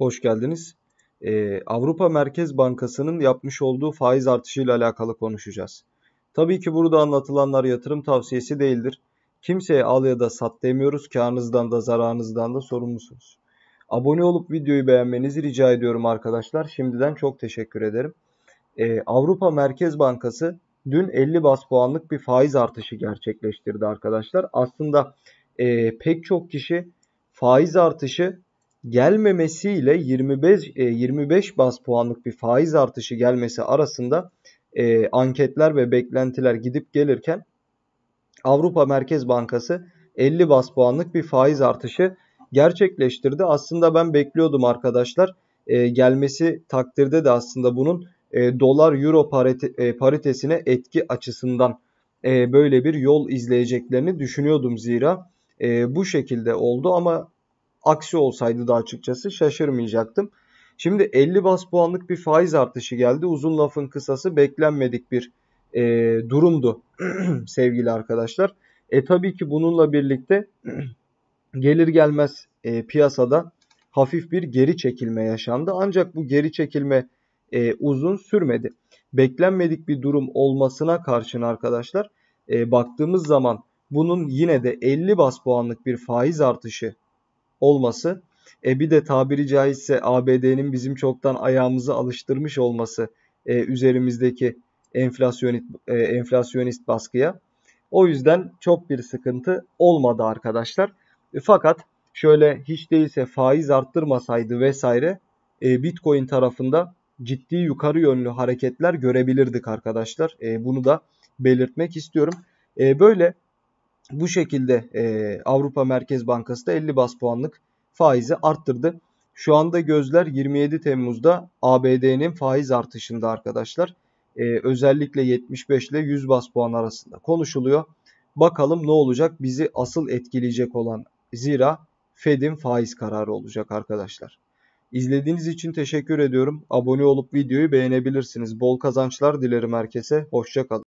Hoş geldiniz. Ee, Avrupa Merkez Bankası'nın yapmış olduğu faiz artışıyla alakalı konuşacağız. Tabii ki burada anlatılanlar yatırım tavsiyesi değildir. Kimseye al ya da sat demiyoruz. Karnınızdan da zararınızdan da sorumlusunuz. Abone olup videoyu beğenmenizi rica ediyorum arkadaşlar. Şimdiden çok teşekkür ederim. Ee, Avrupa Merkez Bankası dün 50 bas puanlık bir faiz artışı gerçekleştirdi arkadaşlar. Aslında e, pek çok kişi faiz artışı gelmemesiyle 25 25 e, bas puanlık bir faiz artışı gelmesi arasında e, anketler ve beklentiler gidip gelirken Avrupa Merkez Bankası 50 bas puanlık bir faiz artışı gerçekleştirdi. Aslında ben bekliyordum arkadaşlar. E, gelmesi takdirde de aslında bunun e, dolar euro parite, e, paritesine etki açısından e, böyle bir yol izleyeceklerini düşünüyordum zira. E, bu şekilde oldu ama aksi olsaydı da açıkçası şaşırmayacaktım. Şimdi 50 bas puanlık bir faiz artışı geldi. Uzun lafın kısası beklenmedik bir e, durumdu sevgili arkadaşlar. E tabii ki bununla birlikte gelir gelmez e, piyasada hafif bir geri çekilme yaşandı. Ancak bu geri çekilme e, uzun sürmedi. Beklenmedik bir durum olmasına karşın arkadaşlar e, baktığımız zaman bunun yine de 50 bas puanlık bir faiz artışı olması e bir de tabiri caizse ABD'nin bizim çoktan ayağımızı alıştırmış olması e, üzerimizdeki enflasyonist, e, enflasyonist baskıya. O yüzden çok bir sıkıntı olmadı arkadaşlar. E, fakat şöyle hiç değilse faiz arttırmasaydı vesaire e, Bitcoin tarafında ciddi yukarı yönlü hareketler görebilirdik arkadaşlar. E, bunu da belirtmek istiyorum. E, böyle bu şekilde e, Avrupa Merkez Bankası da 50 bas puanlık faizi arttırdı. Şu anda gözler 27 Temmuz'da ABD'nin faiz artışında arkadaşlar. E, özellikle 75 ile 100 bas puan arasında konuşuluyor. Bakalım ne olacak bizi asıl etkileyecek olan zira Fed'in faiz kararı olacak arkadaşlar. İzlediğiniz için teşekkür ediyorum. Abone olup videoyu beğenebilirsiniz. Bol kazançlar dilerim herkese. Hoşçakalın.